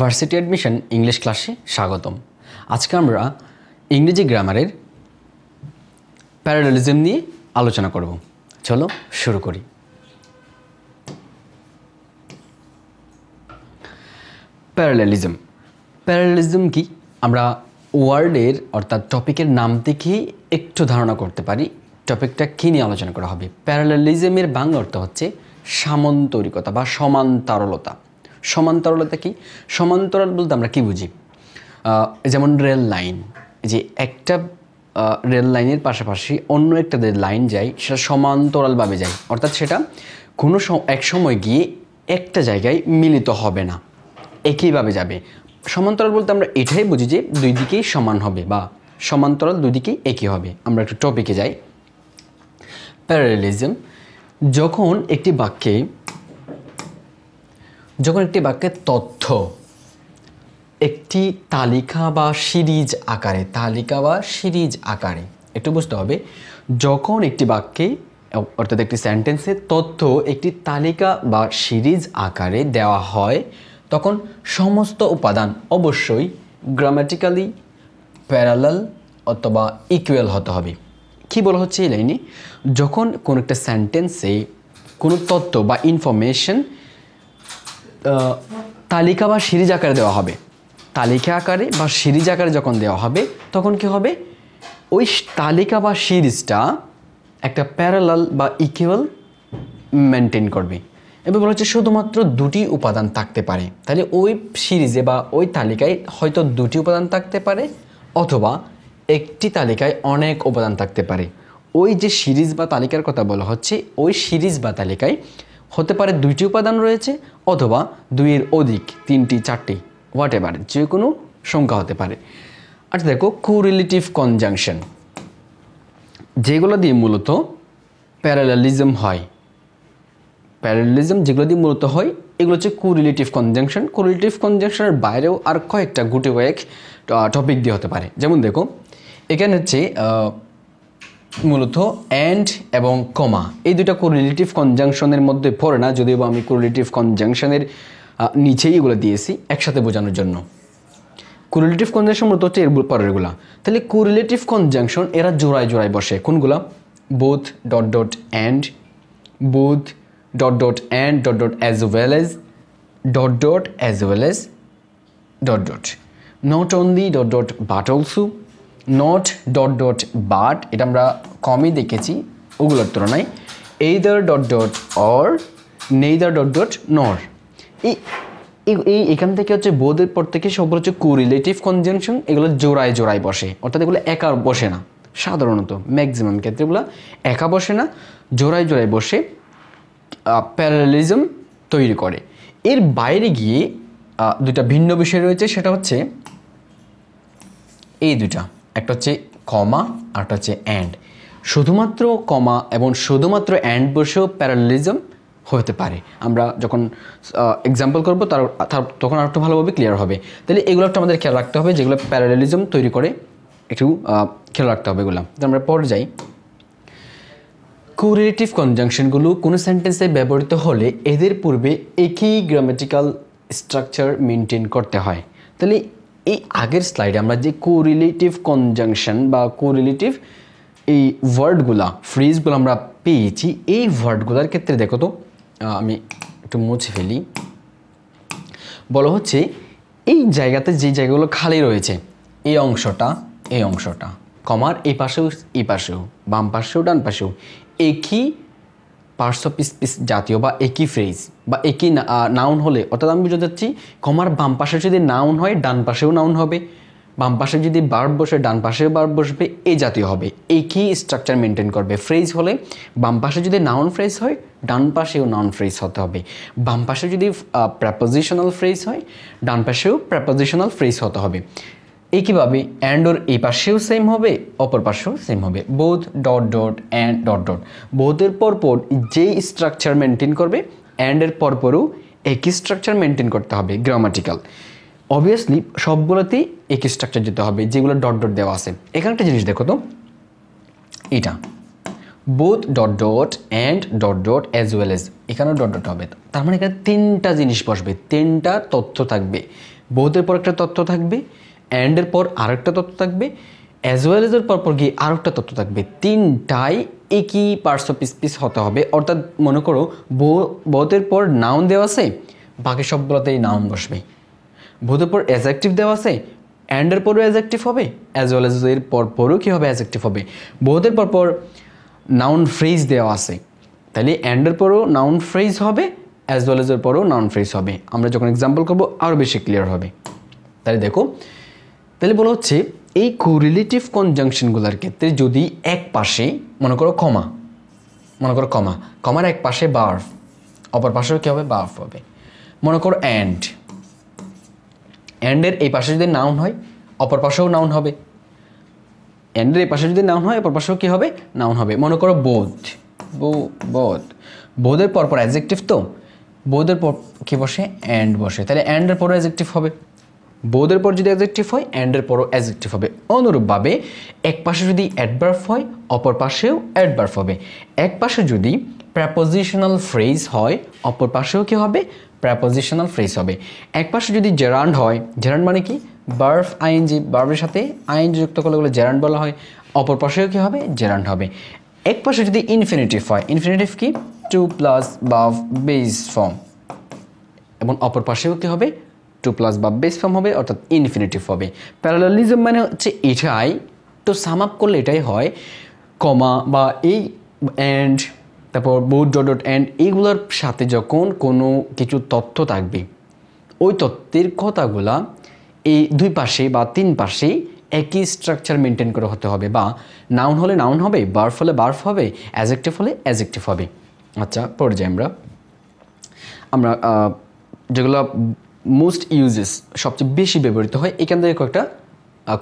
Varsity admission English ক্লাসে স্বাগতম আজকে আমরা ইংরেজি গ্রামারের প্যারালিজম নিয়ে আলোচনা করব চলো শুরু করি প্যারালালিজম প্যারালালিজম কি আমরা ওয়ার্ডের অর্থাৎ টপিকের নাম থেকেই একটু ধারণা করতে পারি টপিকটা কী নিয়ে আলোচনা করা হবে প্যারালালিজমের বাংলা অর্থ হচ্ছে সামন্তরিকতা বা সমান্তরলতা সমান্তরালতা কি সমান্তরাল বলতে আমরা কি বুঝি যেমন রেল লাইন যে একটা রেল লাইনের পাশাপাশি অন্য একটা লাইন যায় সেটা সমান্তরালভাবে যায় অর্থাৎ সেটা কোনো এক সময় গিয়ে একটা জায়গায় মিলিত হবে না একইভাবে যাবে সমান্তরাল বলতে আমরা এটাই বুঝি যে দুই দিকেই সমান হবে বা সমান্তরাল দুই দিকেই একই হবে আমরা একটু টপিকে যাই প্যারালিজম যখন একটি বাক্যে যখন একটি বাক্যে তথ্য একটি তালিকা বা সিরিজ আকারে তালিকা বা সিরিজ আকারে একটু বুঝতে হবে যখন একটি বাক্যে অর্থাৎ একটি সেন্টেন্সে তথ্য একটি তালিকা বা সিরিজ আকারে দেওয়া হয় তখন সমস্ত উপাদান অবশ্যই গ্রামাটিক্যালি প্যারালাল অথবা ইকুয়াল হতে হবে কী বলা হচ্ছে এই লাইনে যখন কোনো একটা সেন্টেন্সে কোনো তথ্য বা ইনফরমেশন তালিকা বা সিরিজ আকারে দেওয়া হবে তালিকা আকারে বা সিরিজ আকারে যখন দেওয়া হবে তখন কি হবে ওই তালিকা বা সিরিজটা একটা প্যারালাল বা ইকুয়াল মেনটেন করবে এবং বলা হচ্ছে শুধুমাত্র দুটি উপাদান থাকতে পারে তাহলে ওই সিরিজে বা ওই তালিকায় হয়তো দুটি উপাদান থাকতে পারে অথবা একটি তালিকায় অনেক উপাদান থাকতে পারে ওই যে সিরিজ বা তালিকার কথা বলা হচ্ছে ওই সিরিজ বা তালিকায় হতে পারে দুইটি উপাদান রয়েছে অথবা দুইয়ের অধিক তিনটি চারটি হোয়াট এভার যে কোনো সংখ্যা হতে পারে আচ্ছা দেখো কোরিলেটিভ কনজাংশন যেগুলো দিয়ে মূলত প্যারালালিজম হয় প্যারালিজম যেগুলো দিয়ে মূলত হয় এগুলো হচ্ছে কোরিলেটিভ কনজাংশন কোরিলেটিভ কনজাংশনের বাইরেও আর কয়েকটা গুটে কয়েক টপিক দিয়ে হতে পারে যেমন দেখো এখানে হচ্ছে মূলত অ্যান্ড এবং কমা এই দুটা কোরিলেটিভ কনজাংশনের মধ্যে পড়ে না যদিও আমি কোরিলেটিভ কনজাংশনের নিচেই এগুলো দিয়েছি একসাথে বোঝানোর জন্য কোরিলেটিভ কনজাংশন মূলত হচ্ছে এর পরেরগুলা তাহলে কোরিলেটিভ কনজাংশন এরা জোড়ায় জোড়ায় বসে কোনগুলা both dot dot and both dot dot and dot dot as well as dot dot as well as dot dot not only dot dot but also not dot dot but এটা আমরা কমই দেখেছি ওগুলোর তুলনায় either dot dot or neither dot dot nor এই এই এখান থেকে হচ্ছে বোধের পর থেকে সব হচ্ছে কোরিলেটিভ কনজাংশন এগুলো জোড়ায় জোড়ায় বসে অর্থাৎ এগুলো একা বসে না সাধারণত ম্যাক্সিমাম ক্ষেত্রে এগুলো একা বসে না জোড়ায় জোড়ায় বসে প্যারালিজম তৈরি করে এর বাইরে গিয়ে দুটা ভিন্ন বিষয় রয়েছে সেটা হচ্ছে এই দুটা একটা হচ্ছে কমা আরটা হচ্ছে অ্যান্ড শুধুমাত্র কমা এবং শুধুমাত্র অ্যান্ড বসেও প্যারালিজম হতে পারে আমরা যখন এক্সাম্পল করবো তার তখন আর একটু ভালোভাবে ক্লিয়ার হবে তাহলে এগুলো একটু আমাদের খেয়াল রাখতে হবে যেগুলো প্যারালিজম তৈরি করে একটু খেয়াল রাখতে হবে এগুলো আমরা পরে যাই কোরিলেটিভ কনজাংশনগুলো কোনো সেন্টেন্সে ব্যবহৃত হলে এদের পূর্বে একই গ্রামেটিক্যাল স্ট্রাকচার মেনটেন করতে হয় তাহলে এই আগের স্লাইডে আমরা যে কোরিলেটিভ কনজাংশন বা কোরিলেটিভ এই ওয়ার্ডগুলা ফ্রিজগুলো আমরা পেয়েছি এই ওয়ার্ডগুলোর ক্ষেত্রে দেখো তো আমি একটু মুছে ফেলি বলা হচ্ছে এই জায়গাতে যে জায়গাগুলো খালি রয়েছে এই অংশটা এই অংশটা কমার এই পাশেও এই পাশেও বাম পাশেও ডান পাশেও একই পার্শ্ব পিস পিস জাতীয় বা একই ফ্রেজ বা একই নাউন হলে অর্থাৎ আমি বুঝতে চাচ্ছি কমার বাম পাশে যদি নাউন হয় ডান পাশেও নাউন হবে বাম পাশে যদি বার্ব বসে ডান পাশেও বার্ব বসবে এ জাতীয় হবে একই স্ট্রাকচার মেনটেন করবে ফ্রেজ হলে বাম পাশে যদি নাউন ফ্রেজ হয় ডান পাশেও নাউন ফ্রেজ হতে হবে বাম পাশে যদি প্রেপোজিশনাল ফ্রেজ হয় ডান পাশেও প্রেপোজিশনাল ফ্রেজ হতে হবে একইভাবে অ্যান্ড ওর এই পাশেও সেম হবে অপর পাশেও সেম হবে both dot dot and dot dot বোধের পর যেই স্ট্রাকচার মেনটেন করবে অ্যান্ডের পরপরও একই স্ট্রাকচার মেনটেন করতে হবে গ্রামাটিক্যাল অবভিয়াসলি সবগুলোতেই একই স্ট্রাকচার দিতে হবে যেগুলো ডট ডট দেওয়া আছে এখানে একটা জিনিস দেখো তো এটা both dot dot and dot dot as well as এখানেও ডট ডট হবে তার মানে এখানে তিনটা জিনিস বসবে তিনটা তথ্য থাকবে বোধের পর একটা তথ্য থাকবে অ্যান্ডের পর আরেকটা তথ্য থাকবে অ্যাজ ওয়েল এজের পরপর গিয়ে আর একটা তথ্য থাকবে তিনটাই একই পার্টস অফ স্পিস হতে হবে অর্থাৎ মনে করো বোধের পর নাউন দেওয়া আছে বাকি সবগুলোতেই নাউন বসবে ভূতের পর অ্যাজেক্টিভ দেওয়া আছে অ্যান্ডের পরও অ্যাজেক্টিভ হবে অ্যাজ ওয়েল এজ এর পরপরও কী হবে অ্যাজেক্টিভ হবে বহুতের পরপর নাউন ফ্রেজ দেওয়া আছে তাহলে অ্যান্ডের পরও নাউন ফ্রেজ হবে অ্যাজ ওয়েল এজের পরও নাউন ফ্রেজ হবে আমরা যখন এক্সাম্পল করবো আরও বেশি ক্লিয়ার হবে তাহলে দেখো তাহলে বলা হচ্ছে এই কোরিলেটিভ কনজাংশনগুলোর ক্ষেত্রে যদি এক পাশে মনে করো কমা মনে করো কমা কমার এক পাশে বার্ফ অপর পাশেও কী হবে বার্ফ হবে মনে করো অ্যান্ড অ্যান্ডের এই পাশে যদি নাউন হয় অপর পাশেও নাউন হবে অ্যান্ডের এই পাশে যদি নাউন হয় অপর পাশেও কী হবে নাউন হবে মনে করো বোধ বো বোধ বোধের পরপর অ্যাজেক্টিভ তো বোধের পর কী বসে অ্যান্ড বসে তাহলে অ্যান্ডের পর অ্যাজেক্টিভ হবে বোধের পর যদি অ্যাজেক্টিভ হয় অ্যান্ডের পরও অ্যাজেক্টিভ হবে অনুরূপভাবে এক পাশে যদি অ্যাডভার্ফ হয় অপর পাশেও অ্যাডভার্ফ হবে এক পাশে যদি প্র্যাপোজিশনাল ফ্রেজ হয় অপর পাশেও কী হবে প্র্যাপোজিশনাল ফ্রেজ হবে এক পাশে যদি জেরান্ড হয় জেরান্ড মানে কি বার্ফ আইএনজি বার্ফের সাথে আইএনজি যুক্ত করলে ওগুলো জেরান্ড বলা হয় অপর পাশেও কী হবে জেরান্ড হবে এক পাশে যদি ইনফিনিটিভ হয় ইনফিনিটিভ কি টু প্লাস বা বেস ফর্ম এবং অপর পাশেও কী হবে টু প্লাস বা বেস ফর্ম হবে অর্থাৎ ইনফিনিটিভ হবে প্যারালালিজম মানে হচ্ছে এটাই তো সাম আপ করলে এটাই হয় কমা বা এই অ্যান্ড তারপর বোথ ডট ডট অ্যান্ড এইগুলোর সাথে যখন কোনো কিছু তথ্য থাকবে ওই তথ্যের কথাগুলা এই দুই পাশে বা তিন পাশে একই স্ট্রাকচার মেনটেন করে হতে হবে বা নাউন হলে নাউন হবে বার্ফ হলে বার্ফ হবে অ্যাজেক্টিভ হলে অ্যাজেক্টিভ হবে আচ্ছা পড়ে যাই আমরা আমরা যেগুলো মোস্ট ইউজেস সবচেয়ে বেশি ব্যবহৃত হয় এখান থেকে কয়েকটা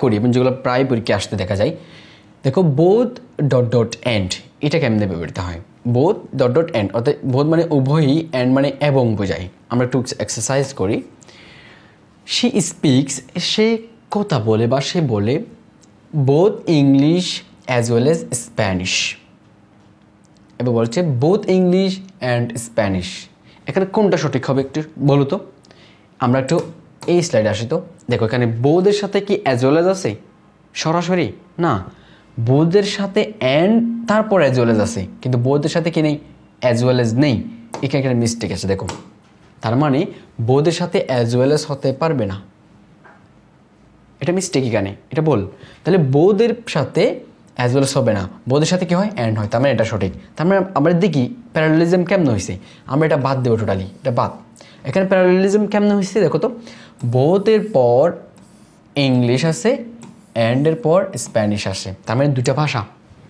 করি এবং যেগুলো প্রায় পরীক্ষা আসতে দেখা যায় দেখো বোধ ডট ডট অ্যান্ড এটা কেমন ব্যবহৃত হয় বোধ ডট ডট অ্যান্ড অর্থাৎ বোধ মানে উভয়ই অ্যান্ড মানে এবং বোঝায় আমরা একটু এক্সারসাইজ করি সে স্পিক্স সে কথা বলে বা সে বলে both English as well as Spanish এবার বলছে বোধ ইংলিশ অ্যান্ড স্প্যানিশ এখানে কোনটা সঠিক হবে একটু বলো তো আমরা একটু এই স্লাইডে আসি তো দেখো এখানে বোধের সাথে কি অ্যাজ ওয়েল আছে সরাসরি না বোধের সাথে অ্যান্ড তারপর অ্যাজ ওয়েল আছে কিন্তু বোধের সাথে কি নেই অ্যাজ ওয়েল অ্যাজ নেই এখানে একটা মিস্টেক আছে দেখো তার মানে বোধের সাথে অ্যাজ ওয়েল হতে পারবে না এটা মিস্টেক এখানে এটা বল তাহলে বোধের সাথে অ্যাজ ওয়েল হবে না বোধের সাথে কী হয় অ্যান্ড হয় তার মানে এটা সঠিক তার মানে আমরা দেখি প্যারালিজম কেমন হয়েছে আমরা এটা বাদ দেবো টোটালি এটা বাদ এখানে প্যারালিজম কেমন হয়েছে দেখো তো বোথের পর ইংলিশ আসে অ্যান্ডের পর স্প্যানিশ আসে তার মানে দুটা ভাষা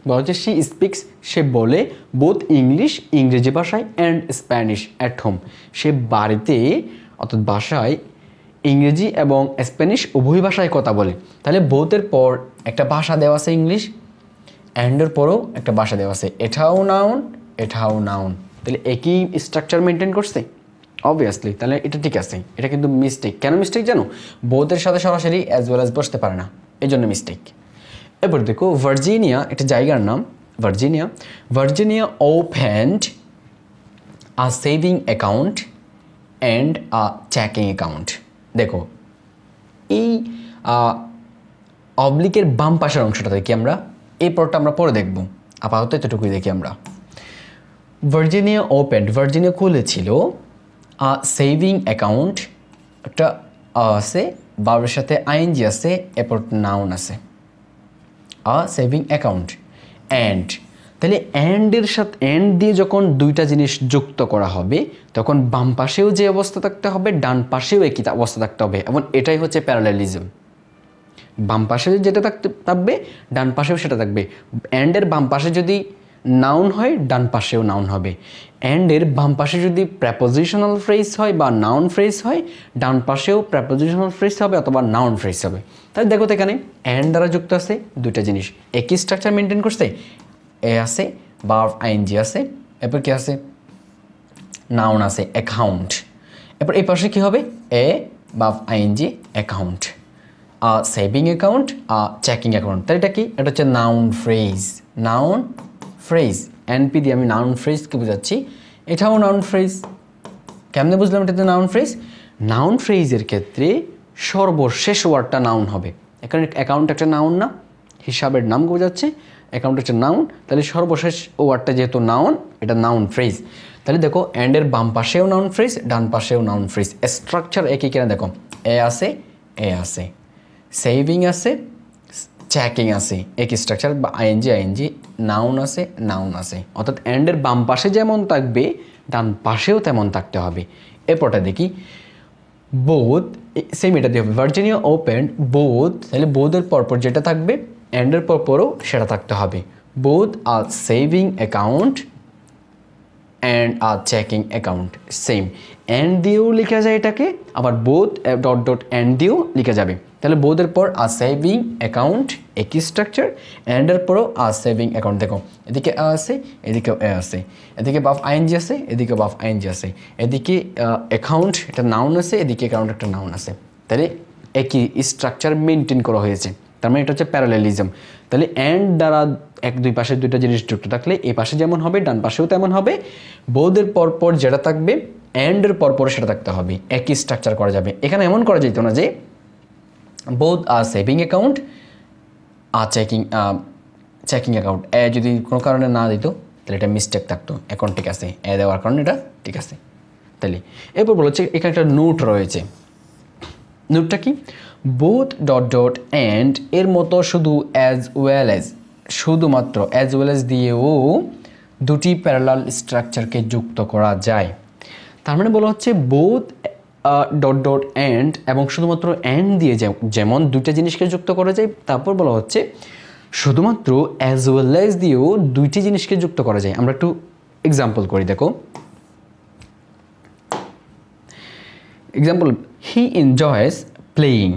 বলা হচ্ছে সি স্পিক্স সে বলে বোথ ইংলিশ ইংরেজি ভাষায় অ্যান্ড স্প্যানিশ অ্যাট হোম সে বাড়িতে অর্থাৎ ভাষায় ইংরেজি এবং স্প্যানিশ উভয় ভাষায় কথা বলে তাহলে বোথের পর একটা ভাষা দেওয়া আছে ইংলিশ অ্যান্ডের পরও একটা ভাষা দেওয়া আছে এটাও নাউন এটাও নাউন তাহলে একই স্ট্রাকচার মেনটেন করছে অবভিয়াসলি তাহলে এটা ঠিক আছে এটা কিন্তু মিস্টেক কেন মিস্টেক জানো বৌদ্ধের সাথে সরাসরি অ্যাজ ওয়েল অ্যাজ বসতে পারে না এই জন্য মিস্টেক এবার দেখো ভার্জিনিয়া একটা জায়গার নাম Virginia Virginia opened a saving account and a checking account দেখো এই অবলিকের বাম পাশের অংশটা দেখি আমরা এই পরটা আমরা পরে দেখব আপাতত এতটুকুই দেখি আমরা ভার্জিনিয়া ওপেন্ড ভার্জিনিয়া খুলেছিল সেভিং অ্যাকাউন্ট একটা আছে বাবার সাথে আইএনজি আছে এরপর নাউন আছে আ সেভিং অ্যাকাউন্ট অ্যান্ড তাহলে অ্যান্ডের সাথে অ্যান্ড দিয়ে যখন দুইটা জিনিস যুক্ত করা হবে তখন বাম পাশেও যে অবস্থা থাকতে হবে ডান পাশেও একই অবস্থা থাকতে হবে এবং এটাই হচ্ছে প্যারালালিজম বাম পাশে যেটা থাকতে থাকবে ডান পাশেও সেটা থাকবে অ্যান্ডের বাম পাশে যদি নাউন হয় ডান পাশেও নাউন হবে অ্যান্ডের বাম পাশে যদি প্রেপোজিশনাল ফ্রেজ হয় বা নাউন ফ্রেজ হয় ডান পাশেও প্রেপোজিশনাল ফ্রেজ হবে অথবা নাউন ফ্রেজ হবে তাহলে দেখো তো এখানে অ্যান্ড দ্বারা যুক্ত আছে দুইটা জিনিস একই স্ট্রাকচার মেনটেন করছে এ আছে বা আইএনজি আছে এরপর কী আছে নাউন আছে অ্যাকাউন্ট এরপর এই পাশে কী হবে এ বা ING account saving account checking account তাই এটা কি এটা হচ্ছে noun phrase noun phrase NP দিয়ে আমি নাউন ফ্রেজকে বোঝাচ্ছি এটাও নাউন ফ্রেজ কেমনে বুঝলাম এটাতে নাউন ফ্রেজ নাউন ফ্রেজের ক্ষেত্রে সর্বশেষ ওয়ার্ডটা নাউন হবে এখানে অ্যাকাউন্ট একটা নাউন না হিসাবের নাম বোঝাচ্ছে অ্যাকাউন্ট একটা নাউন তাহলে সর্বশেষ ওয়ার্ডটা যেহেতু নাউন এটা নাউন ফ্রেজ তাহলে দেখো অ্যান্ডের বাম পাশেও নাউন ফ্রেজ ডান পাশেও নাউন ফ্রেজ স্ট্রাকচার একই কিনা দেখো এ আছে এ আছে সেভিং আছে চ্যাকিং আছে এক স্ট্রাকচার বা আইএনজি আইএনজি নাউন আছে নাউন আছে অর্থাৎ অ্যান্ডের বাম পাশে যেমন থাকবে ডান পাশেও তেমন থাকতে হবে এরপরটা দেখি বোধ সেম এটা দিয়ে হবে ভার্জিনিয়া ওপেন বোধ তাহলে বোধের পরপর যেটা থাকবে অ্যান্ডের পরপরও সেটা থাকতে হবে বোধ আর সেভিং অ্যাকাউন্ট অ্যান্ড আর চেকিং অ্যাকাউন্ট সেম অ্যান্ড দিয়েও লেখা যায় এটাকে আবার বোধ ডট ডট অ্যান্ড দিয়েও লেখা যাবে তাহলে বোধের পর আ সেভিং অ্যাকাউন্ট একই স্ট্রাকচার অ্যান্ডের পরও আ সেভিং অ্যাকাউন্ট দেখো এদিকে আ আছে এদিকেও এ আছে এদিকে বাফ আইএনজি আছে এদিকে বাফ আইএনজি আছে এদিকে অ্যাকাউন্ট একটা নাউন আছে এদিকে অ্যাকাউন্ট একটা নাউন আছে তাহলে একই স্ট্রাকচার মেনটেন করা হয়েছে তার মানে এটা হচ্ছে প্যারালালিজম তাহলে অ্যান্ড দ্বারা এক দুই পাশে দুইটা জিনিস যুক্ত থাকলে এ পাশে যেমন হবে ডান পাশেও তেমন হবে বৌদের পরপর যেটা থাকবে অ্যান্ডের পরপর সেটা থাকতে হবে একই স্ট্রাকচার করা যাবে এখানে এমন করা যেত না যে বোধ আর সেভিং অ্যাকাউন্ট আর চেকিং চেকিং অ্যাকাউন্ট এ যদি কোনো কারণে না দিত তাহলে এটা মিস্টেক থাকতো অ্যাকাউন্ট ঠিক আছে এ দেওয়ার কারণে এটা ঠিক আছে তাহলে এরপর বলেছে এখানে একটা নোট রয়েছে নোটটা কি বোথ ডট ডট অ্যান্ড এর মতো শুধু অ্যাজ ওয়েল অ্যাজ শুধুমাত্র অ্যাজ ওয়েল অ্যাজ দিয়েও দুটি প্যারালাল স্ট্রাকচারকে যুক্ত করা যায় তার মানে বলা হচ্ছে বোধ ডট ডট অ্যান্ড এবং শুধুমাত্র অ্যান্ড দিয়ে যেমন দুইটা জিনিসকে যুক্ত করা যায় তারপর বলা হচ্ছে শুধুমাত্র অ্যাজ ওয়েল অ্যাজ দিয়েও দুইটি জিনিসকে যুক্ত করা যায় আমরা একটু এক্সাম্পল করি দেখো example he enjoys playing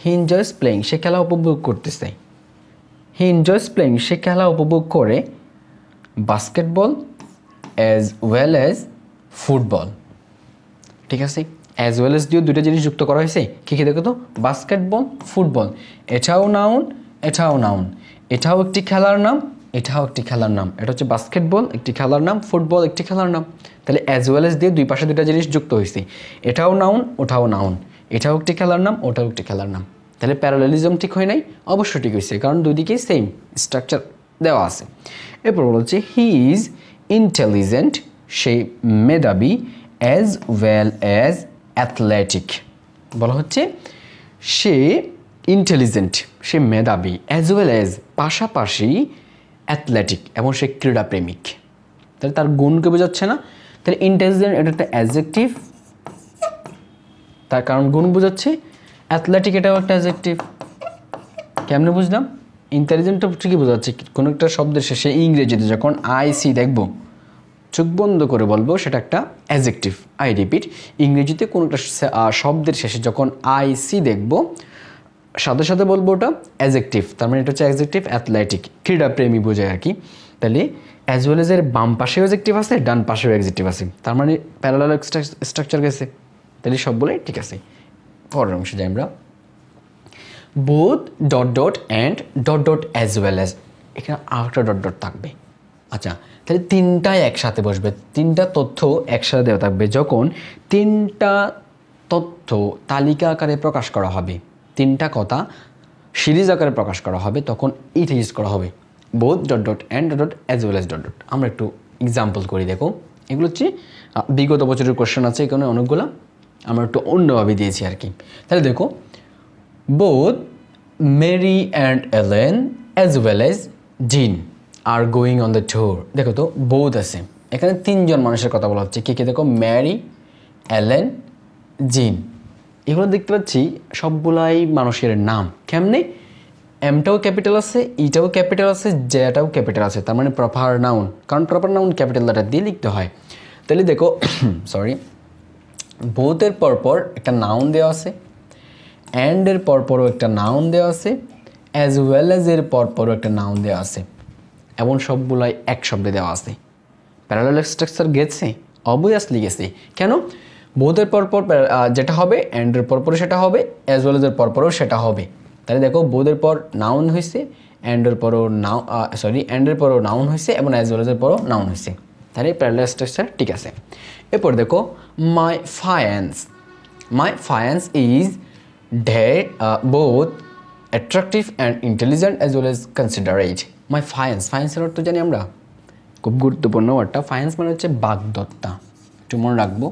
he enjoys playing সে খেলা উপভোগ করতেছে হি এনজয়েস প্লেয়িং সে খেলা উপভোগ করে basketball as well as football ঠিক আছে অ্যাজ ওয়েল এস দিয়েও দুইটা জিনিস যুক্ত করা হয়েছে কী কী দেখো তো বাস্কেটবল ফুটবল এটাও নাউন এটাও নাউন এটাও একটি খেলার নাম এটাও একটি খেলার নাম এটা হচ্ছে বাস্কেটবল একটি খেলার নাম ফুটবল একটি খেলার নাম তাহলে অ্যাজ ওয়েল এস দিয়ে দুই পাশে দুটা জিনিস যুক্ত হয়েছে এটাও নাউন ওটাও নাউন এটাও একটি খেলার নাম ওটাও একটি খেলার নাম তাহলে প্যারালালিজম ঠিক হয় নাই অবশ্য ঠিক হয়েছে কারণ দুদিকেই সেম স্ট্রাকচার দেওয়া আছে এরপর বলছে হচ্ছে হি ইজ ইন্টেলিজেন্ট সে মেধাবী অ্যাজ ওয়েল অ্যাজ অ্যাথলেটিক বলা হচ্ছে সে ইন্টেলিজেন্ট সে মেধাবী অ্যাজ ওয়েল অ্যাজ পাশাপাশি অ্যাথলেটিক এবং সে ক্রীড়াপ্রেমিক তাহলে তার গুণকে বোঝাচ্ছে না তাহলে ইন্টেলিজেন্ট এটা একটা অ্যাজেক্টিভ তার কারণ গুণ বোঝাচ্ছে অ্যাথলেটিক এটাও একটা অ্যাজেক্টিভ কেমনে বুঝলাম ইন্টেলিজেন্টটা ঠিকই বোঝাচ্ছে কোনো একটা শব্দের শেষে ইংরেজিতে যখন আইসি দেখবো চোখ বন্ধ করে বলবো সেটা একটা অ্যাজেক্টিভ আই রিপিট ইংরেজিতে কোনো একটা শব্দের শেষে যখন আই সি দেখব সাথে সাথে বলবো ওটা অ্যাজেক্টিভ তার মানে এটা হচ্ছে অ্যাজেক্টিভ অ্যাথলেটিক ক্রীড়াপ্রেমী বোঝায় আর কি তাহলে অ্যাজ ওয়েল এজ এর বাম পাশেও অ্যাজেক্টিভ আছে ডান পাশেও অ্যাজেক্টিভ আছে তার মানে প্যারালাল স্ট্রাকচার গেছে তাহলে সব বলে ঠিক আছে পরের অংশে যাই আমরা both dot dot and dot dot as well as এখানে আরেকটা ডট ডট থাকবে আচ্ছা তাহলে তিনটাই একসাথে বসবে তিনটা তথ্য একসাথে দেওয়া থাকবে যখন তিনটা তথ্য তালিকা আকারে প্রকাশ করা হবে তিনটা কথা সিরিজ আকারে প্রকাশ করা হবে তখন ইট ইউজ করা হবে both dot dot and dot dot as well as dot dot আমরা একটু এক্সাম্পল করি দেখো এগুলো হচ্ছে বিগত বছরের কোশ্চেন আছে এখানে অনেকগুলো আমরা একটু অন্যভাবে দিয়েছি আর কি তাহলে দেখো both Mary and Ellen as well as Jean are going on the টোর দেখো তো বৌধ আছে এখানে তিনজন মানুষের কথা বলা হচ্ছে কে কে দেখো ম্যারি অ্যালেন জিন এগুলো দেখতে পাচ্ছি সবগুলাই মানুষের নাম কেমনে এমটাও ক্যাপিটাল আছে ইটাও e ক্যাপিটাল আছে জেটাও ক্যাপিটাল আছে তার মানে প্রপার নাউন কারণ প্রপার নাউন ক্যাপিটাল দাটা দিয়ে লিখতে হয় তাহলে দেখো সরি বৌথের পরপর একটা নাউন দেওয়া আছে অ্যান্ডের পরপরও একটা নাউন দেওয়া আছে অ্যাজ ওয়েল অ্যাজ এর পরপরও একটা নাউন দেওয়া আছে এমন সবগুলোই এক শব্দে দেওয়া আছে প্যারালাল স্ট্রাকচার গেছে অবভিয়াসলি গেছে কেন বোধের পরপর যেটা হবে অ্যান্ডের পরপরও সেটা হবে অ্যাজ ওয়েল এজের পরপরও সেটা হবে তাহলে দেখো বোধের পর নাউন হয়েছে অ্যান্ডের পরও নাউ সরি অ্যান্ডের পরও নাউন হয়েছে এবং অ্যাজ ওয়েল এজের পরও নাউন হয়েছে তাহলে প্যারালাল স্ট্রাকচার ঠিক আছে এরপর দেখো my fiancee my fiancee is the both attractive and intelligent as well as considerate my fiancee ফায়েন্সের অর্থ জানি আমরা খুব গুরুত্বপূর্ণ ওয়ার্ডটা ফায়েন্স মানে হচ্ছে বাগদত্তা একটু মনে রাখবো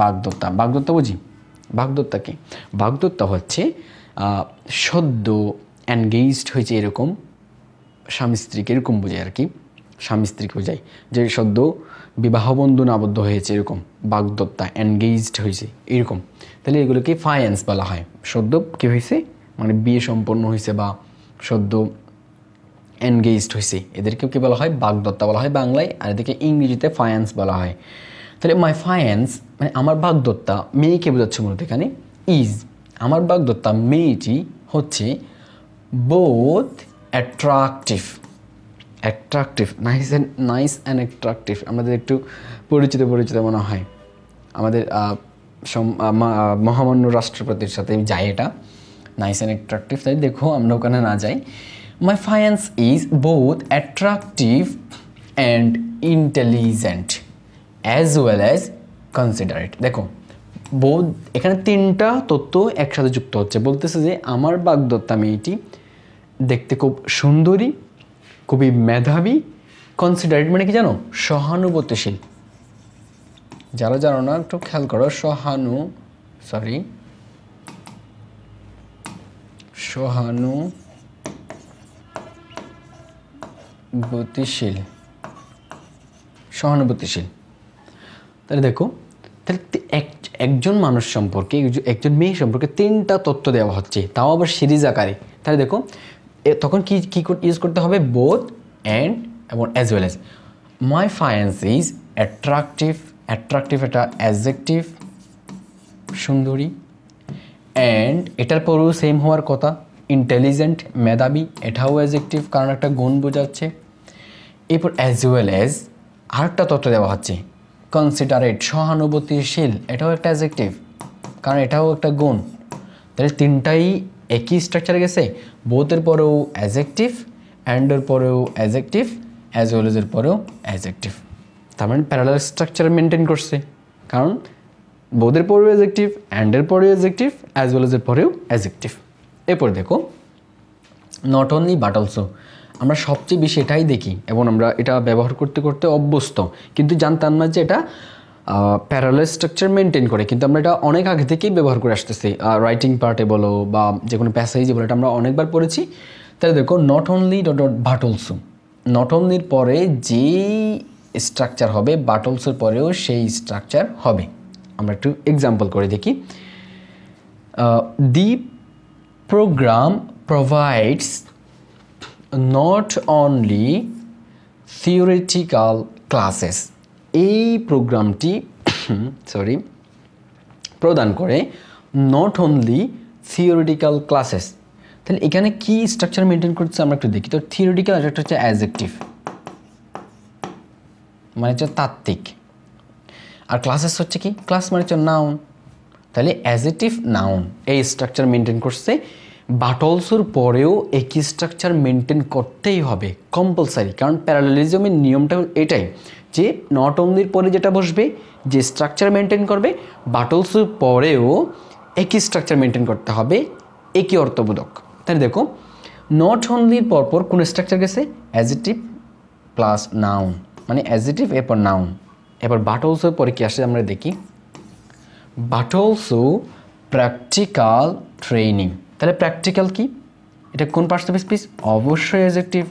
বাগদত্তা বাগদত্তা বুঝি বাগদত্তা কি বাগদত্তা হচ্ছে সদ্য অ্যানগেইজড হয়েছে এরকম স্বামী স্ত্রীকে এরকম বোঝায় আর কি স্বামী স্ত্রীকে বোঝায় যে সদ্য বিবাহ আবদ্ধ হয়েছে এরকম বাগদত্তা এনগেইজড হয়েছে এরকম তাহলে এগুলোকে ফায়েন্স বলা হয় সদ্য কী হয়েছে মানে বিয়ে সম্পন্ন হয়েছে বা সদ্য এনগেজড হয়েছে এদেরকে কী বলা হয় বাগদত্তা বলা হয় বাংলায় আর এদেরকে ইংরেজিতে ফায়ান্স বলা হয় তাহলে মাই ফায়ান্স মানে আমার বাগদত্তা মেয়েকে বোঝাচ্ছে মূলত এখানে ইজ আমার বাগদত্তা মেয়েটি হচ্ছে both attractive attractive nice and nice and attractive আমাদের একটু পরিচিত পরিচিত মনে হয় আমাদের মহামান্য রাষ্ট্রপতির সাথে যায় এটা নাইস অ্যান্ড অ্যাট্রাকটিভ তাই দেখো আমরা ওখানে না যাই my fiancee is both attractive and intelligent as well as considerate দেখো বোধ এখানে তিনটা তত্ত্ব একসাথে যুক্ত হচ্ছে বলতেছে যে আমার বাগদত্তা মেয়েটি দেখতে খুব সুন্দরী খুবই মেধাবী কনসিডারেট মানে কি জানো সহানুভূতিশীল যারা জানো না একটু খেয়াল করো সহানু সরি সহানুভূতিশীল সহানুভূতিশীল তাহলে দেখো তাহলে একজন মানুষ সম্পর্কে একজন মেয়ে সম্পর্কে তিনটা তথ্য দেওয়া হচ্ছে তাও আবার সিরিজ আকারে তাহলে দেখো তখন কি কী ইউজ করতে হবে বোথ অ্যান্ড এবং as well as my fiancee is attractive attractive একটা অ্যাজেকটিভ সুন্দরী অ্যান্ড এটার পরেও সেম হওয়ার কথা ইন্টেলিজেন্ট মেধাবী এটাও অ্যাজেকটিভ কারণ একটা গুণ বোঝাচ্ছে এরপর অ্যাজ ওয়েল অ্যাজ আরেকটা তথ্য দেওয়া হচ্ছে কনসিডারেট সহানুভূতিশীল এটাও একটা অ্যাজেক্টিভ কারণ এটাও একটা গুণ তাহলে তিনটাই একই স্ট্রাকচার গেছে বোথের পরেও অ্যাজেক্টিভ অ্যান্ডের পরেও অ্যাজেক্টিভ অ্যাজ ওয়েল এজের পরেও অ্যাজেক্টিভ তার মানে প্যারালাল স্ট্রাকচার মেনটেন করছে কারণ বোধের পরেও অ্যাজেক্টিভ অ্যান্ডের পরেও অ্যাজেক্টিভ অ্যাজ ওয়েল এজ এর পরেও অ্যাজেক্টিভ এরপর দেখো নট অনলি বাট অলসো আমরা সবচেয়ে বেশি এটাই দেখি এবং আমরা এটা ব্যবহার করতে করতে অভ্যস্ত কিন্তু জানতাম না যে এটা প্যারাল স্ট্রাকচার মেনটেন করে কিন্তু আমরা এটা অনেক আগে থেকেই ব্যবহার করে আসতেছি রাইটিং পার্টে বলো বা যে কোনো প্যাসেজে বলো এটা আমরা অনেকবার পড়েছি তাহলে দেখো not only dot dot but also not অনলির পরে যেই স্ট্রাকচার হবে বাট অলসোর পরেও সেই স্ট্রাকচার হবে আমরা একটু এক্সাম্পল করে দেখি the programme provides not only theoretical classes এই প্রোগ্রামটি সরি প্রদান করে নট অনলি থিওরিটিক্যাল ক্লাসেস তাহলে এখানে কি স্ট্রাকচার মেনটেন করছে আমরা একটু দেখি তো থিওরিটিক্যাল একটা হচ্ছে অ্যাজেক্টিভ মানে হচ্ছে তাত্ত্বিক আর ক্লাসেস হচ্ছে কি ক্লাস মানে হচ্ছে নাউন তাহলে অ্যাজিটিভ নাউন এই স্ট্রাকচার মেনটেন করছে বাটলসুর পরেও একই স্ট্রাকচার মেনটেন করতেই হবে কম্পালসারি কারণ প্যারালালিজমের নিয়মটা এটাই যে নট অনলির পরে যেটা বসবে যে স্ট্রাকচার মেনটেন করবে বাটলসুর পরেও একই স্ট্রাকচার মেনটেন করতে হবে একই অর্থবোধক তাহলে দেখো নট অনলির পরপর কোন স্ট্রাকচার গেছে অ্যাজিটিভ প্লাস নাউন মানে অ্যাজিটিভ এরপর নাউন এবার বাট পরে কি আসে আমরা দেখি বাটলসু প্র্যাকটিক্যাল ট্রেনিং তাহলে প্র্যাকটিক্যাল কি এটা কোন পার্স অফ স্পিচ অবশ্যই অ্যাজেক্টিভ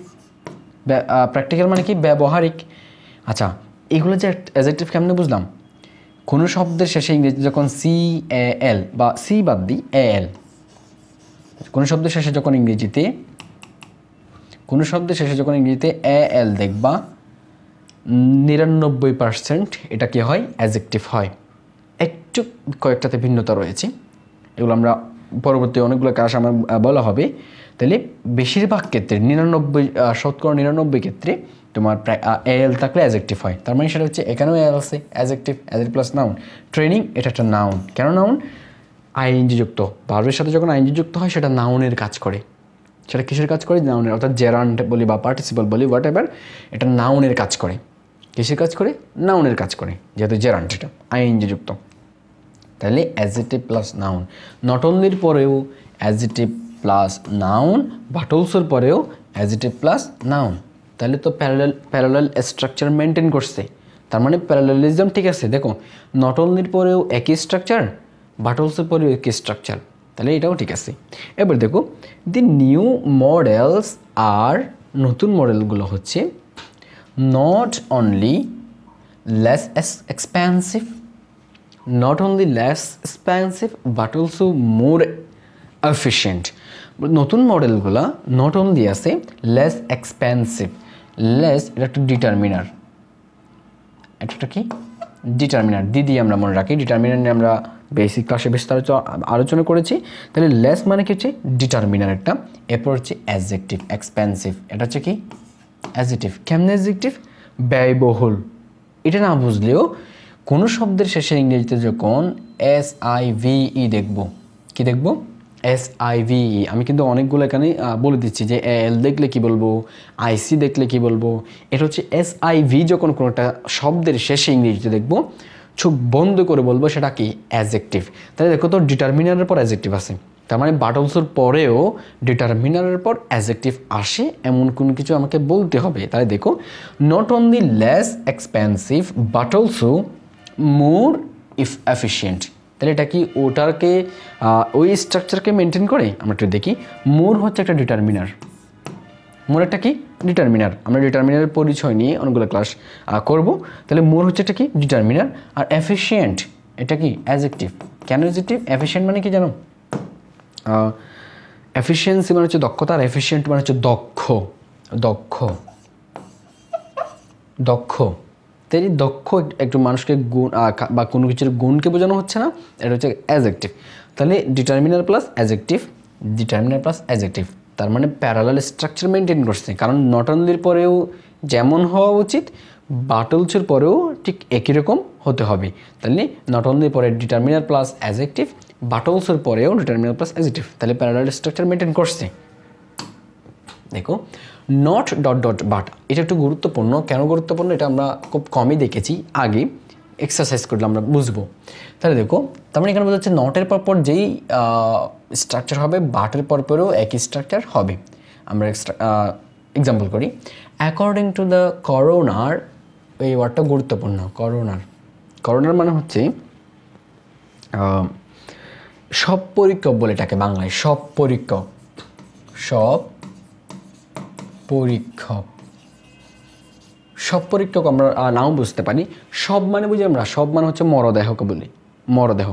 প্র্যাকটিক্যাল মানে কি ব্যবহারিক আচ্ছা এগুলো যে অ্যাজেক্টিভ কেমনে বুঝলাম কোনো শব্দের শেষে ইংরেজি যখন সি এ এল বা সি বাদ দি এ এল কোনো শব্দের শেষে যখন ইংরেজিতে কোনো শব্দের শেষে যখন ইংরেজিতে এ এল দেখবা নিরানব্বই পার্সেন্ট এটা কী হয় অ্যাজেক্টিভ হয় একটু কয়েকটাতে ভিন্নতা রয়েছে এগুলো আমরা পরবর্তী অনেকগুলো কাজ আমার বলা হবে তাহলে বেশিরভাগ ক্ষেত্রে নিরানব্বই শতকরা নিরানব্বই ক্ষেত্রে তোমার প্রায় এল থাকলে অ্যাজেক্টিভ হয় তার মানে সেটা হচ্ছে এখানেও এল আছে adjective adject plus noun training এটা একটা নাউন কেন নাউন যুক্ত ভার্বের সাথে যখন আইএনজি যুক্ত হয় সেটা নাউনের কাজ করে সেটা কিসের কাজ করে নাউনের অর্থাৎ জেরান্ট বলি বা পার্টিসিপাল বলি হোয়াট এভার এটা নাউনের কাজ করে কিসের কাজ করে নাউনের কাজ করে যেহেতু জেরান্ড সেটা আইএনজি যুক্ত তাহলে অ্যাজেটিভ প্লাস নাউন নট অনলির পরেও অ্যাজিটিভ প্লাস নাউন বাটলসের পরেও অ্যাজেটিভ প্লাস নাউন তাহলে তো প্যারালাল প্যারালাল স্ট্রাকচার মেনটেন করছে তার মানে প্যারালালিজম ঠিক আছে দেখো নট অনলির পরেও একই স্ট্রাকচার বাটলসের পরেও একই স্ট্রাকচার তাহলে এটাও ঠিক আছে এবার দেখো দি নিউ মডেলস আর নতুন মডেলগুলো হচ্ছে not only less expensive not only less expensive but also more efficient নতুন মডেলগুলা নট অনলি আছে লেস এক্সপেন্সিভ লেস এটা একটা ডিটারমিনার এটা কি ডিটারমিনার দিদি আমরা মনে রাখি ডিটারমিনার নিয়ে আমরা বেসিক ক্লাসে বিস্তারিত আলোচনা করেছি তাহলে লেস মানে কি হচ্ছে ডিটারমিনার একটা এরপর হচ্ছে অ্যাজেক্টিভ এক্সপেন্সিভ এটা হচ্ছে কি অ্যাজিটিভ কেমন অ্যাজিটিভ ব্যয়বহুল এটা না বুঝলেও কোনো শব্দের শেষে ইংরেজিতে যখন এস আই ই e দেখব কি দেখব এস আই ই e। আমি কিন্তু অনেকগুলো এখানে বলে দিচ্ছি যে এল দেখলে কি বলবো আইসি দেখলে কি বলবো এটা হচ্ছে এস আই ভি যখন কোনো একটা শব্দের শেষে ইংরেজিতে দেখব চোখ বন্ধ করে বলবো সেটা কি অ্যাজেক্টিভ তাহলে দেখো তো ডিটারমিনারের পর অ্যাজেক্টিভ আছে তার মানে বাটলসের পরেও ডিটারমিনারের পর অ্যাজেক্টিভ আসে এমন কোনো কিছু আমাকে বলতে হবে তাহলে দেখো not only less expensive but more if efficient তাহলে এটা কি ওটারকে ওই স্ট্রাকচারকে মেনটেন করে আমরা একটু দেখি মোর হচ্ছে একটা ডিটারমিনার মোর একটা কি ডিটারমিনার আমরা ডিটারমিনারের পরিচয় নিয়ে অনেকগুলো ক্লাস করব তাহলে মোর হচ্ছে একটা কি ডিটারমিনার আর এফিসিয়েন্ট এটা কি অ্যাজেক্টিভ কেন অ্যাজেক্টিভ এফিসিয়েন্ট মানে কি জানো এফিসিয়েন্সি মানে হচ্ছে দক্ষতা আর এফিসিয়েন্ট মানে হচ্ছে দক্ষ দক্ষ দক্ষ তাই দক্ষ একটু মানুষকে গুণ বা কোনো কিছুর গুণকে বোঝানো হচ্ছে না এটা হচ্ছে অ্যাজেক্টিভ তাহলে determiner plus adjective determiner plus adjective তার মানে প্যারালাল স্ট্রাকচার মেনটেন করছে কারণ নটনলির পরেও যেমন হওয়া উচিত বাটলসের পরেও ঠিক একই রকম হতে হবে তাহলে নট অনলি পরে ডিটারমিনার প্লাস অ্যাজেক্টিভ বাটলসের পরেও ডিটারমিনাল প্লাস অ্যাজিটিভ তাহলে প্যারালাল স্ট্রাকচার মেনটেন করছে দেখো নট ডট ডট বাট এটা একটু গুরুত্বপূর্ণ কেন গুরুত্বপূর্ণ এটা আমরা খুব কমই দেখেছি আগে এক্সারসাইজ করলে আমরা বুঝবো তাহলে দেখো তার মানে এখানে বোঝা যাচ্ছে নটের পরপর যেই স্ট্রাকচার হবে বাটের পরপরও একই স্ট্রাকচার হবে আমরা এক্সাম্পল করি অ্যাকর্ডিং টু দ্য করোনার এই ওয়ার্ডটা গুরুত্বপূর্ণ করোনার করোনার মানে হচ্ছে সব পরীক্ষক বলে এটাকে বাংলায় সব পরীক্ষক সব পরীক্ষক সব পরীক্ষক আমরা নাও বুঝতে পারি সব মানে বুঝি আমরা সব মানে হচ্ছে মরদেহকে বলি মরদেহ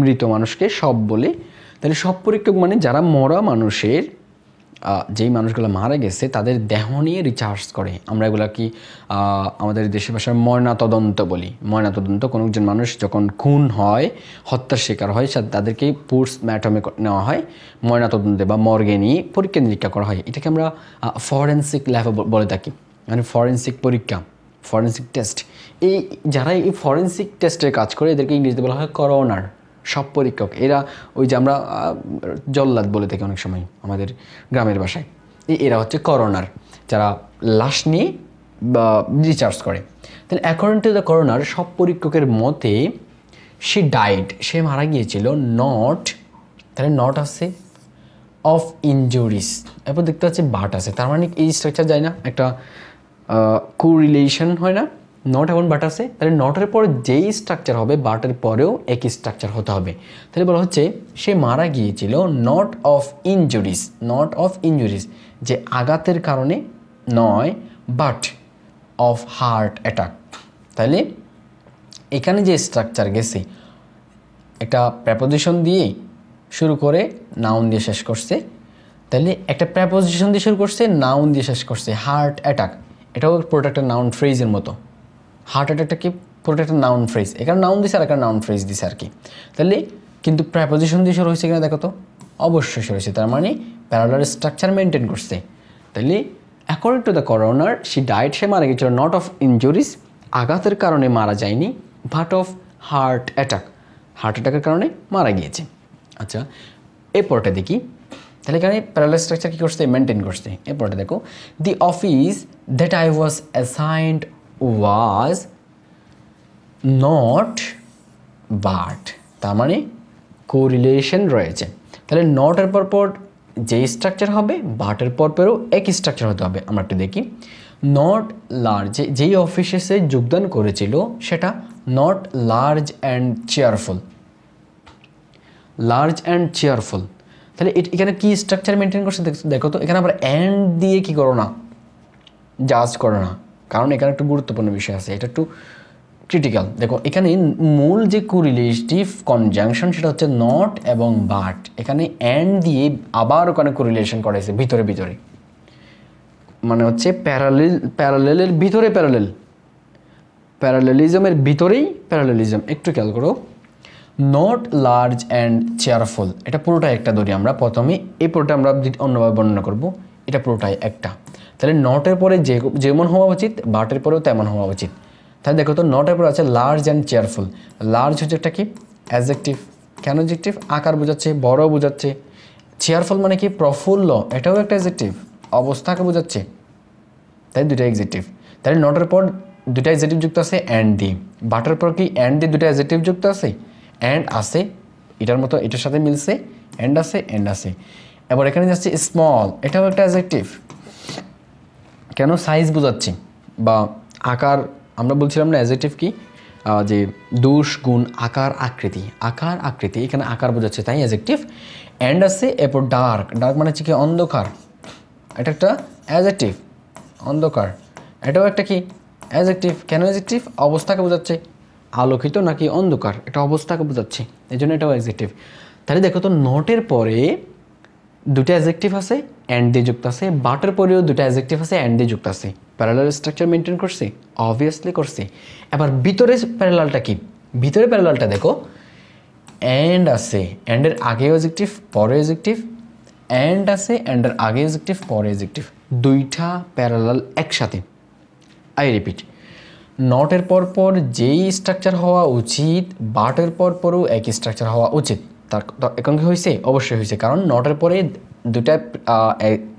মৃত মানুষকে সব বলি তাহলে সব পরীক্ষক মানে যারা মরা মানুষের যেই মানুষগুলো মারা গেছে তাদের দেহ নিয়ে রিচার্জ করে আমরা এগুলো কি আমাদের দেশের ভাষায় ময়নাতদন্ত বলি ময়নাতদন্ত কোনো একজন মানুষ যখন খুন হয় হত্যার শিকার হয় সাথে তাদেরকে পোস্ট ম্যাটমে নেওয়া হয় ময়নাতদন্তে বা মর্গে নিয়ে পরীক্ষা নিরীক্ষা করা হয় এটাকে আমরা ফরেন্সিক ল্যাবে বলে থাকি মানে ফরেন্সিক পরীক্ষা ফরেন্সিক টেস্ট এই যারা এই ফরেন্সিক টেস্টের কাজ করে এদেরকে ইংরেজিতে বলা হয় করোনার সব পরীক্ষক এরা ওই যে আমরা জল্লাদ বলে থাকি অনেক সময় আমাদের গ্রামের বাসায় এরা হচ্ছে করোনার যারা লাশ নিয়ে বা রিচার্জ করে তাহলে অ্যাকর্ডিং টু দ্য করোনার সব পরীক্ষকের মতে সে ডায়েট সে মারা গিয়েছিল নট তাহলে নট আছে অফ ইনজুরিস এরপর দেখতে পাচ্ছি বাট আছে তার মানে এই স্ট্রাকচার যায় না একটা কোরিলেশন হয় না নট এবং বাট আছে তাহলে নটের পর যেই স্ট্রাকচার হবে বাটের পরেও একই স্ট্রাকচার হতে হবে তাহলে বলা হচ্ছে সে মারা গিয়েছিল not of injuries not of injuries যে আঘাতের কারণে নয় বাট অফ হার্ট অ্যাটাক তাহলে এখানে যে স্ট্রাকচার গেছে একটা প্রেপোজিশন দিয়ে শুরু করে নাউন দিয়ে শেষ করছে তাহলে একটা প্রেপোজিশন দিয়ে শুরু করছে নাউন দিয়ে শেষ করছে হার্ট অ্যাটাক এটাও প্রোডাক্টের নাউন ফ্রিজের মতো হার্ট অ্যাটাক কি পুরোটা একটা নাউন ফ্রেজ এখানে নাউন দিছে আর একটা নাউন ফ্রেজ দিছে আর কি তাহলে কিন্তু প্রাইপোজিশন দিয়ে শুরু হয়েছে কিনা দেখো তো অবশ্যই শুরু হয়েছে তার মানে প্যারালার স্ট্রাকচার মেনটেন করছে তাহলে অ্যাকর্ডিং টু দ্য করোনার সে ডায়েট সে মারা গেছিল নট অফ ইঞ্জুরিস আঘাতের কারণে মারা যায়নি but of heart attack heart অ্যাটাকের কারণে মারা গিয়েছে আচ্ছা এরপরটা দেখি তাহলে এখানে প্যারালার স্ট্রাকচার কী করছে মেনটেন করছে এরপরটা দেখো the office that I was assigned was not but তার মানে কোরিলেশন রয়েছে তাহলে নটের পর পর যে স্ট্রাকচার হবে বাটের পর পরেও একই স্ট্রাকচার হতে হবে আমরা একটু দেখি নট লার্জ যেই অফিসে সে যোগদান করেছিল সেটা not large and cheerful large and cheerful তাহলে এখানে কী স্ট্রাকচার মেনটেন করছে দেখো তো এখানে আবার অ্যান্ড দিয়ে কী করো না জাজ করো না কারণ এখানে একটু গুরুত্বপূর্ণ বিষয় আছে এটা একটু ক্রিটিক্যাল দেখো এখানে মূল যে কোরিলেটিভ কনজাংশন সেটা হচ্ছে নট এবং বাট এখানে অ্যান্ড দিয়ে আবার ওখানে কোরিলেশন করাইছে ভিতরে ভিতরে মানে হচ্ছে প্যারালেল প্যারালেলের ভিতরে প্যারালেল প্যারালেলিজমের ভিতরেই প্যারালেলিজম একটু খেয়াল করো নট লার্জ অ্যান্ড চেয়ারফুল এটা পুরোটাই একটা ধরি আমরা প্রথমে এই পুরোটা আমরা অন্যভাবে বর্ণনা করব এটা পুরোটাই একটা তাহলে নটের পরে যে যেমন হওয়া উচিত বাটের পরেও তেমন হওয়া উচিত তাহলে দেখো তো নটের পরে আছে লার্জ অ্যান্ড চেয়ারফুল লার্জ হচ্ছে একটা কি অ্যাজেকটিভ কেন অ্যাজেকটিভ আকার বোঝাচ্ছে বড় বোঝাচ্ছে চেয়ারফুল মানে কি প্রফুল্ল এটাও একটা অ্যাজেকটিভ অবস্থাকে বোঝাচ্ছে তাই দুটা অ্যাজেকটিভ তাহলে নটের পর দুটা অ্যাজেকটিভ যুক্ত আছে অ্যান্ড দি বাটার পর কি অ্যান্ড দি দুটো অ্যাজেকটিভ যুক্ত আছে অ্যান্ড আছে এটার মতো এটার সাথে মিলছে অ্যান্ড আছে অ্যান্ড আছে এবার এখানে যাচ্ছে স্মল এটাও একটা অ্যাজেকটিভ কেন সাইজ বোঝাচ্ছি বা আকার আমরা বলছিলাম না অ্যাজেটিভ কি যে দোষ গুণ আকার আকৃতি আকার আকৃতি এখানে আকার বোঝাচ্ছে তাই অ্যাজেকটিভ অ্যান্ড আছে এরপর ডার্ক ডার্ক মানে হচ্ছে কি অন্ধকার এটা একটা অ্যাজেকটিভ অন্ধকার এটাও একটা কি অ্যাজেক্টিভ কেন অ্যাজেকটিভ অবস্থাকে বোঝাচ্ছে আলোকিত নাকি অন্ধকার এটা অবস্থাকে বোঝাচ্ছে এই জন্য এটাও অ্যাজেকটিভ তাহলে দেখো তো নটের পরে দুটা অ্যাজেক্টিভ আছে অ্যান্ড দিয়ে যুক্ত আছে বাটের পরেও দুটা অ্যাজেক্টিভ আছে অ্যান্ড দিয়ে যুক্ত আছে প্যারালাল স্ট্রাকচার মেনটেন করছে অবভিয়াসলি করছে এবার ভিতরে প্যারালালটা কি ভিতরে প্যারালালটা দেখো অ্যান্ড আছে অ্যান্ডের আগে অ্যাজেক্টিভ পরে অ্যাজেক্টিভ অ্যান্ড আছে অ্যান্ডের আগে অ্যাজেক্টিভ পরে অ্যাজেক্টিভ দুইটা প্যারালাল একসাথে আই রিপিট নটের পর পর যেই স্ট্রাকচার হওয়া উচিত বাটের পর পরও একই স্ট্রাকচার হওয়া উচিত তার এখন কি হয়েছে অবশ্যই হয়েছে কারণ নটের পরে দুটা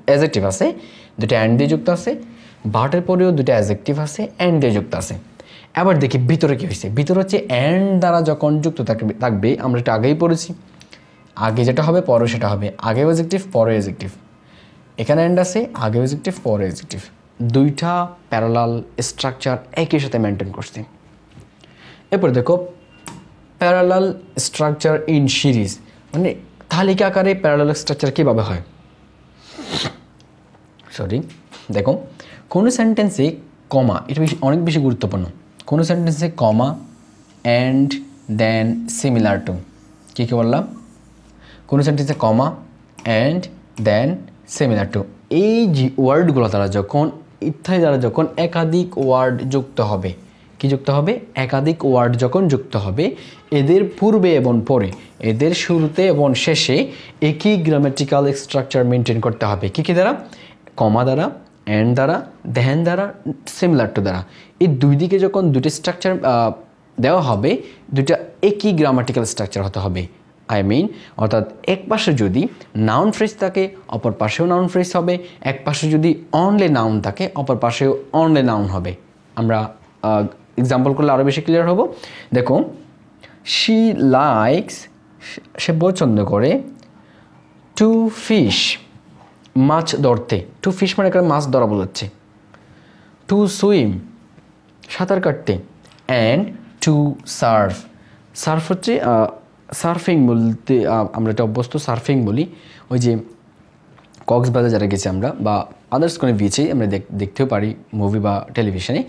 অ্যাজেক্টিভ আছে দুটা অ্যান্ড দিয়ে যুক্ত আছে বাটের পরেও দুটা অ্যাজেক্টিভ আছে অ্যান্ড দিয়ে যুক্ত আছে আবার দেখি ভিতরে কী হয়েছে ভিতরে হচ্ছে অ্যান্ড দ্বারা যখন যুক্ত থাকবে থাকবে আমরা এটা আগেই পড়েছি আগে যেটা হবে পরে সেটা হবে আগে অ্যাজেক্টিভ পরে অ্যাজেক্টিভ এখানে অ্যান্ড আছে আগে অ্যাজেক্টিভ পরে অ্যাজেক্টিভ দুইটা প্যারালাল স্ট্রাকচার একই সাথে মেনটেন করছে এরপর দেখো প্যারালাল স্ট্রাকচার ইন সিরিজ মানে তালিকা আকারে প্যারালাল স্ট্রাকচার কীভাবে হয় সরি দেখো কোনো সেন্টেন্সে কমা এটা বেশি অনেক বেশি গুরুত্বপূর্ণ কোনো সেন্টেন্সে comma and then similar to কী কী বললাম কোন সেন্টেন্সে comma and then similar to এই যে ওয়ার্ডগুলো তারা যখন ইত্যাদি দ্বারা যখন একাধিক ওয়ার্ড যুক্ত হবে কি যুক্ত হবে একাধিক ওয়ার্ড যখন যুক্ত হবে এদের পূর্বে এবং পরে এদের শুরুতে এবং শেষে একই গ্রামেটিক্যাল স্ট্রাকচার মেনটেন করতে হবে কী কী দ্বারা কমা দ্বারা অ্যান্ড দ্বারা দেহেন দ্বারা সিমিলার টু দ্বারা এই দুই দিকে যখন দুটি স্ট্রাকচার দেওয়া হবে দুটা একই গ্রামাটিক্যাল স্ট্রাকচার হতে হবে আই মিন অর্থাৎ এক পাশে যদি নাউন ফ্রেজ থাকে অপর পাশেও নাউন ফ্রেজ হবে এক পাশে যদি অনলে নাউন থাকে অপর পাশেও অনলে নাউন হবে আমরা এক্সাম্পল করলে আরও বেশি ক্লিয়ার হবো দেখো শি লাইকস সে পছন্দ করে টু ফিশ মাছ ধরতে টু ফিশ মানে একটা মাছ ধরা বলাচ্ছে টু সুইম সাঁতার কাটতে অ্যান্ড টু সার্ফ সার্ফ হচ্ছে সার্ফিং বলতে আমরা একটা অভ্যস্ত সার্ফিং বলি ওই যে কক্সবাজার যারা গেছি আমরা বা আদার্স কোনো বিচে আমরা দেখতেও পারি মুভি বা টেলিভিশনে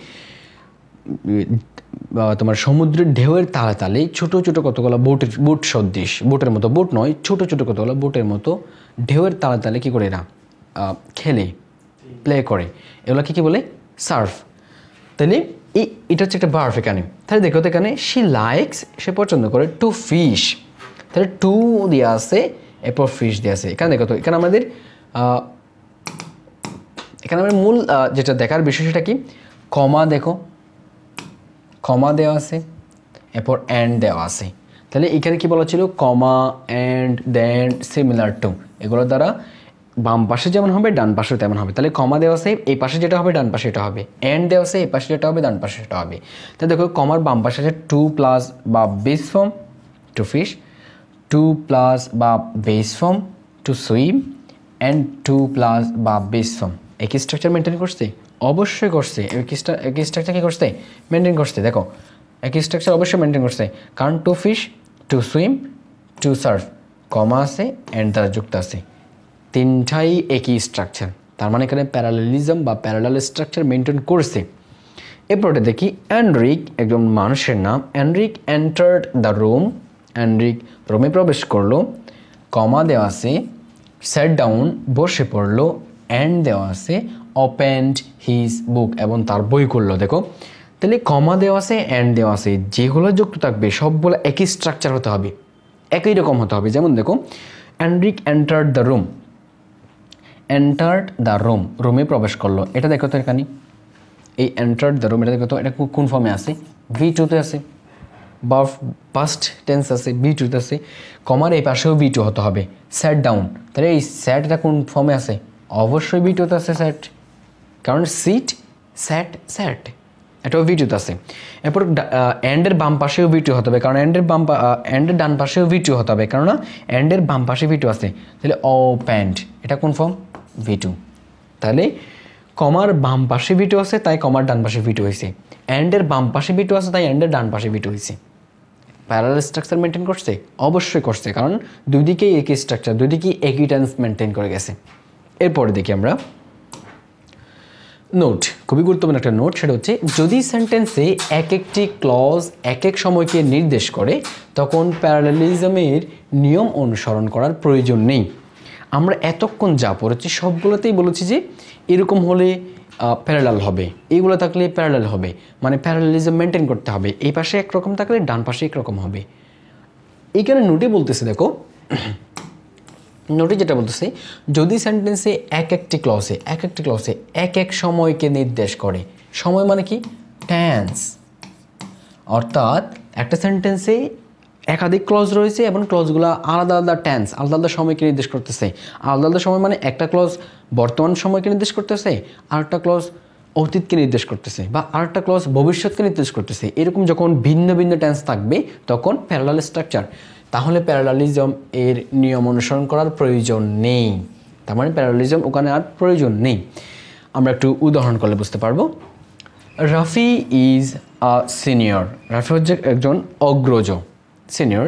তোমার সমুদ্রের ঢেউয়ের তালে তালে ছোটো ছোটো কতগুলো বোটের বোট সদৃশ বোটের মতো বোট নয় ছোটো ছোটো কতগুলো বোটের মতো ঢেউয়ের তালে তালে কী করে এরা খেলে প্লে করে এগুলোকে কী বলে সার্ফ তাহলে এই এটা হচ্ছে একটা বার্ফ এখানে তাহলে দেখো তো এখানে সি লাইক্স সে পছন্দ করে টু ফিশ তাহলে টু দিয়ে আছে এরপর ফিশ দিয়ে আছে এখানে দেখো তো এখানে আমাদের এখানে আমাদের মূল যেটা দেখার বিষয় সেটা কি কমা দেখো কমা দেওয়া আছে এরপর অ্যান্ড দেওয়া আছে তাহলে এখানে কি বলা ছিল comma and then similar to এগুলোর দ্বারা বাম পাশে যেমন হবে ডান পাশেও তেমন হবে তাহলে কমা দেওয়া আছে এই পাশে যেটা হবে ডান পাশে এটা হবে অ্যান্ড দেওয়া আছে এই পাশে যেটা হবে ডান পাশে সেটা হবে তাহলে দেখো কমার বাম পাশে আছে টু প্লাস বা base form to fish to plus বা base form to swim and to plus বা বেস ফর্ম একই স্ট্রাকচার মেনটেন করছে অবশ্যই করছে একই স্ট্রাকচার কী করছে মেনটেন করছে দেখো একই স্ট্রাকচার অবশ্যই মেনটেন করছে কারণ to fish to swim to surf comma আছে অ্যান্ড তারা যুক্ত আছে তিনটাই একই স্ট্রাকচার তার মানে এখানে প্যারালালিজম বা প্যারালাল স্ট্রাকচার মেনটেন করছে এরপরে দেখি অ্যান্ড্রিক একজন মানুষের নাম Andric entered the room Andric রোমে প্রবেশ করলো কমা দেওয়া আছে স্যাট ডাউন বসে পড়লো অ্যান্ড দেওয়া আছে অপেন্ড হিজ বুক এবং তার বই করলো দেখো তাহলে কমা দেওয়া আছে অ্যান্ড দেওয়া আছে যেগুলো যুক্ত থাকবে সবগুলো একই স্ট্রাকচার হতে হবে একই রকম হতে হবে যেমন দেখো Andric entered the room entered the room রুমে প্রবেশ করলো এটা দেখো তো এখানে এই এন্টার্ড দ্য রুম এটা দেখো তো এটা কোন ফর্মে আছে ভি টুতে আছে বা পাস্ট টেন্স আছে বি টুতে আছে কমার এই পাশেও বি টু হতে হবে স্যাট ডাউন তাহলে এই স্যাটটা কোন ফর্মে আছে অবশ্যই বি টুতে আছে স্যাট কারণ সিট স্যাট স্যাট এটাও ভিডিওতে আছে এরপর অ্যান্ডের বাম পাশেও ভিডিও হতে হবে কারণ অ্যান্ডের বাম অ্যান্ডের ডান পাশেও ভিডিও হতে হবে কেননা অ্যান্ডের বাম পাশে ভিডিও আছে তাহলে অ প্যান্ট এটা কোন ফর্ম ভিটু তাহলে কমার বাম পাশে ভিডিও আছে তাই কমার ডান পাশে ভিডিও হয়েছে অ্যান্ডের বাম পাশে ভিডিও আছে তাই অ্যান্ডের ডান পাশে ভিডিও হয়েছে প্যারাল স্ট্রাকচার মেনটেন করছে অবশ্যই করছে কারণ দুই দিকেই একই স্ট্রাকচার দুই দিকেই একই টেন্স মেনটেন করে গেছে এরপরে দেখি আমরা নোট খুবই গুরুত্বপূর্ণ একটা নোট সেটা হচ্ছে যদি সেন্টেন্সে এক একটি ক্লজ এক এক সময়কে নির্দেশ করে তখন প্যারালালিজমের নিয়ম অনুসরণ করার প্রয়োজন নেই আমরা এতক্ষণ যা পড়েছি সবগুলোতেই বলেছি যে এরকম হলে প্যারালাল হবে এইগুলো থাকলে প্যারালাল হবে মানে প্যারালালিজম মেনটেন করতে হবে এই পাশে একরকম থাকলে ডান পাশে একরকম হবে এইখানে নোটে বলতেছে দেখো নোটে যেটা বলতেছি যদি সেন্টেন্সে এক একটি ক্লসে এক একটি ক্লসে এক এক সময়কে নির্দেশ করে সময় মানে কি ট্যান্স অর্থাৎ একটা সেন্টেন্সে একাধিক ক্লজ রয়েছে এবং ক্লজগুলো আলাদা আলাদা ট্যান্স আলাদা আলাদা সময়কে নির্দেশ করতেছে আলাদা আলাদা সময় মানে একটা ক্লজ বর্তমান সময়কে নির্দেশ করতেছে আরেকটা ক্লজ অতীতকে নির্দেশ করতেছে বা আরেকটা ক্লজ ভবিষ্যৎকে নির্দেশ করতেছে এরকম যখন ভিন্ন ভিন্ন ট্যান্স থাকবে তখন প্যারালাল স্ট্রাকচার তাহলে প্যারালালিজম এর নিয়ম অনুসরণ করার প্রয়োজন নেই তার মানে প্যারালিজম ওখানে আর প্রয়োজন নেই আমরা একটু উদাহরণ করলে বুঝতে পারবো Rafi is a senior Rafi হচ্ছে একজন অগ্রজ সিনিয়র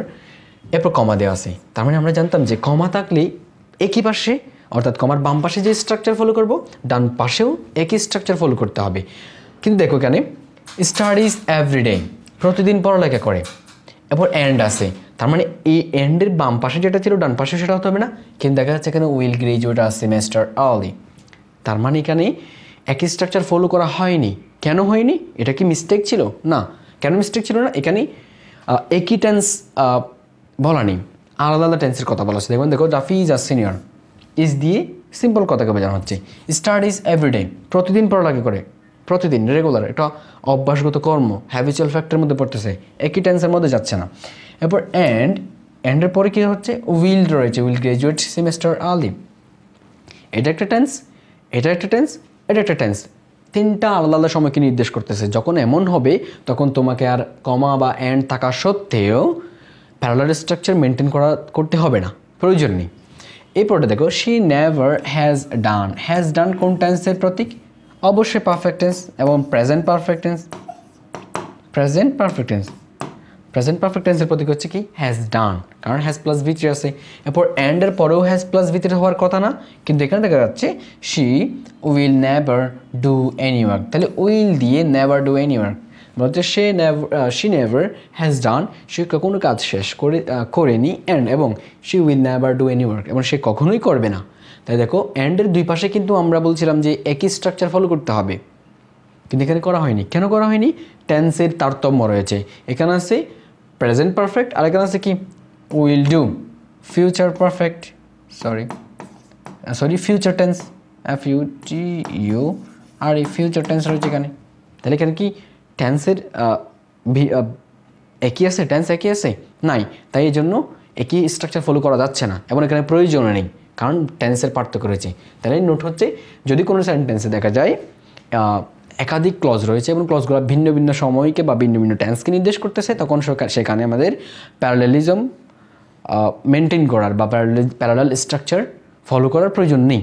এরপর কমা দেওয়া আছে তার মানে আমরা জানতাম যে কমা থাকলে একই পাশে অর্থাৎ কমার বাম পাশে যে স্ট্রাকচার ফলো করব ডান পাশেও একই স্ট্রাকচার ফলো করতে হবে কিন্তু দেখো এখানে স্টাডিজ এভরিডে প্রতিদিন পড়ালেখা করে এরপর অ্যান্ড আছে তার মানে এই এন্ডের বাম পাশে যেটা ছিল ডান পাশে সেটা হতে হবে না কিন্তু দেখা যাচ্ছে এখানে will graduate a semester early তার মানে এখানে একই স্ট্রাকচার ফলো করা হয়নি কেন হয়নি এটা কি মিস্টেক ছিল না কেন মিস্টেক ছিল না এখানে একই টেন্স বলা নেই আলাদা আলাদা টেন্সের কথা বলা হচ্ছে দেখবেন দেখো Rafi is a senior is দিয়ে সিম্পল কথাকে বোঝানো হচ্ছে ইজ এভরিডে প্রতিদিন পড়ালেখা করে প্রতিদিন রেগুলার এটা অভ্যাসগত কর্ম হ্যাবিচুয়াল ফ্যাক্টরের মধ্যে পড়তেছে একই টেন্সের মধ্যে যাচ্ছে না এরপর অ্যান্ড অ্যান্ডের পরে কী হচ্ছে উইল রয়েছে উইল গ্রাজুয়েট সেমিস্টার আলি এটা একটা টেন্স এটা একটা টেন্স এটা একটা টেন্স তিনটা আলাদা আলাদা সময়কে নির্দেশ করতেছে যখন এমন হবে তখন তোমাকে আর কমা বা অ্যান্ড থাকা সত্ত্বেও প্যারালার স্ট্রাকচার মেনটেন করা করতে হবে না প্রয়োজন নেই এরপরটা দেখো she never has done has done কোন টেন্সের প্রতীক অবশ্যই পারফেক্ট টেন্স এবং present perfect tense present perfect tense present perfect টেন্সের প্রতীক হচ্ছে কি হ্যাজ ডান কারণ হ্যাজ প্লাস ভিত্রি আছে এরপর অ্যান্ডের পরেও হ্যাজ প্লাস ভিত্রি হওয়ার কথা না কিন্তু এখানে দেখা যাচ্ছে she will never do any work তাহলে উইল দিয়ে নেভার ডু এনি ওয়ার্ক বলতে সে শি নেভার হ্যাজ ডান সে কোনো কাজ শেষ করে করেনি অ্যান্ড এবং she will never do any work এবং সে কখনোই করবে না তাই দেখো অ্যান্ডের দুই পাশে কিন্তু আমরা বলছিলাম যে একই স্ট্রাকচার ফলো করতে হবে কিন্তু এখানে করা হয়নি কেন করা হয়নি টেন্সের তারতম্য রয়েছে এখানে আছে প্রেজেন্ট পারফেক্ট আর এখানে আছে কি will do future perfect sorry sorry future tense F U T U R এই ফিউচার টেন্স রয়েছে এখানে তাহলে এখানে কি টেন্সের একই আছে টেন্স একই আছে নাই তাই এই জন্য একই স্ট্রাকচার ফলো করা যাচ্ছে না এবং এখানে প্রয়োজনও নেই কারণ টেন্সের পার্থক্য রয়েছে তাহলে নোট হচ্ছে যদি কোনো সেন্টেন্সে দেখা যায় একাধিক ক্লজ রয়েছে এবং ক্লজগুলো ভিন্ন ভিন্ন সময়কে বা ভিন্ন ভিন্ন টেন্সকে নির্দেশ করতেছে তখন সেখানে আমাদের প্যারালালিজম মেনটেন করার বা প্যারাল প্যারালাল স্ট্রাকচার ফলো করার প্রয়োজন নেই